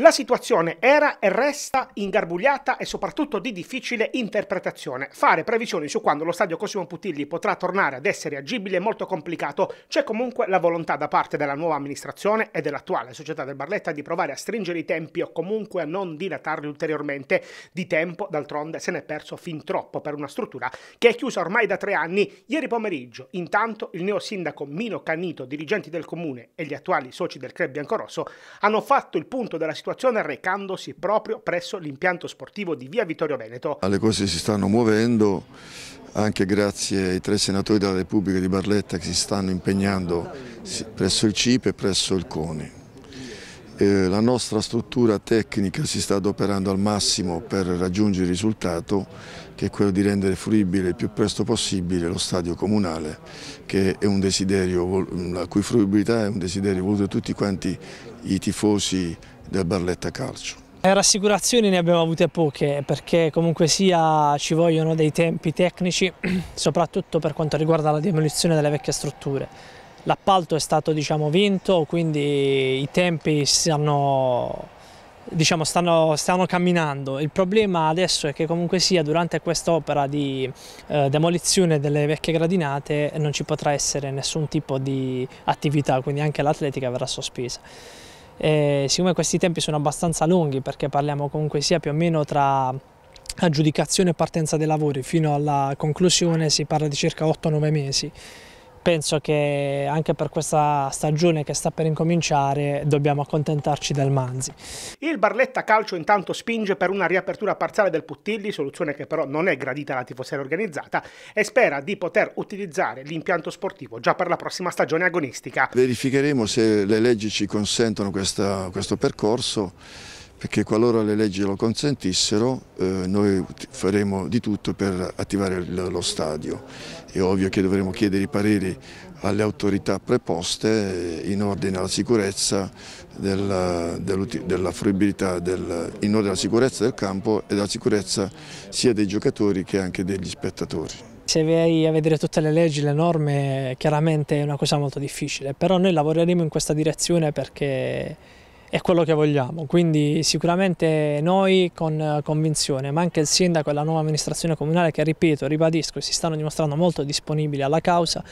La situazione era e resta ingarbugliata e soprattutto di difficile interpretazione. Fare previsioni su quando lo stadio Cosimo Putilli potrà tornare ad essere agibile è molto complicato. C'è comunque la volontà da parte della nuova amministrazione e dell'attuale società del Barletta di provare a stringere i tempi o comunque a non dilatarli ulteriormente. Di tempo, d'altronde, se n'è perso fin troppo per una struttura che è chiusa ormai da tre anni. Ieri pomeriggio, intanto, il neo sindaco Mino Canito, dirigenti del comune e gli attuali soci del club biancorosso hanno fatto il punto della situazione situazione recandosi proprio presso l'impianto sportivo di via Vittorio Veneto. Le cose si stanno muovendo anche grazie ai tre senatori della Repubblica di Barletta che si stanno impegnando presso il CIP e presso il CONI. Eh, la nostra struttura tecnica si sta adoperando al massimo per raggiungere il risultato che è quello di rendere fruibile il più presto possibile lo stadio comunale che è un desiderio, la cui fruibilità è un desiderio voluto da tutti quanti i tifosi del Barletta Calcio. Eh, rassicurazioni ne abbiamo avute poche perché comunque sia ci vogliono dei tempi tecnici soprattutto per quanto riguarda la demolizione delle vecchie strutture L'appalto è stato diciamo, vinto, quindi i tempi stanno, diciamo, stanno, stanno, camminando. Il problema adesso è che comunque sia durante quest'opera di eh, demolizione delle vecchie gradinate non ci potrà essere nessun tipo di attività, quindi anche l'atletica verrà sospesa. E, siccome questi tempi sono abbastanza lunghi perché parliamo comunque sia più o meno tra aggiudicazione e partenza dei lavori fino alla conclusione si parla di circa 8-9 mesi penso che anche per questa stagione che sta per incominciare dobbiamo accontentarci del Manzi. Il Barletta Calcio intanto spinge per una riapertura parziale del Puttilli, soluzione che però non è gradita alla tifoseria organizzata e spera di poter utilizzare l'impianto sportivo già per la prossima stagione agonistica. Verificheremo se le leggi ci consentono questa, questo percorso perché qualora le leggi lo consentissero eh, noi faremo di tutto per attivare lo stadio. È ovvio che dovremo chiedere i pareri alle autorità preposte eh, in ordine alla sicurezza della, della fruibilità del, in ordine alla sicurezza del campo e della sicurezza sia dei giocatori che anche degli spettatori. Se vai a vedere tutte le leggi, le norme, chiaramente è una cosa molto difficile, però noi lavoreremo in questa direzione perché è quello che vogliamo, quindi sicuramente noi con eh, convinzione, ma anche il sindaco e la nuova amministrazione comunale che ripeto, ribadisco, si stanno dimostrando molto disponibili alla causa,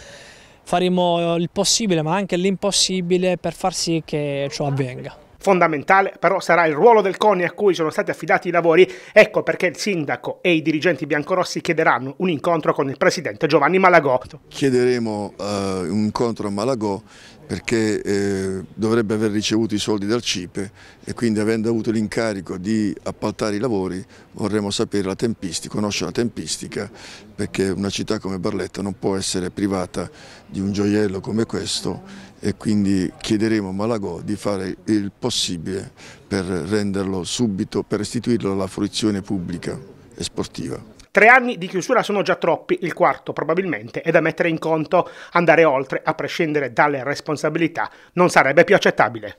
faremo il possibile ma anche l'impossibile per far sì che ciò avvenga. Fondamentale però sarà il ruolo del CONI a cui sono stati affidati i lavori, ecco perché il sindaco e i dirigenti biancorossi chiederanno un incontro con il presidente Giovanni Malagò. Chiederemo uh, un incontro a Malagò perché eh, dovrebbe aver ricevuto i soldi dal CIPE e quindi avendo avuto l'incarico di appaltare i lavori vorremmo sapere la tempistica, conoscere la tempistica perché una città come Barletta non può essere privata di un gioiello come questo e quindi chiederemo a Malagò di fare il possibile per renderlo subito, per restituirlo alla fruizione pubblica e sportiva. Tre anni di chiusura sono già troppi, il quarto probabilmente è da mettere in conto, andare oltre, a prescindere dalle responsabilità, non sarebbe più accettabile.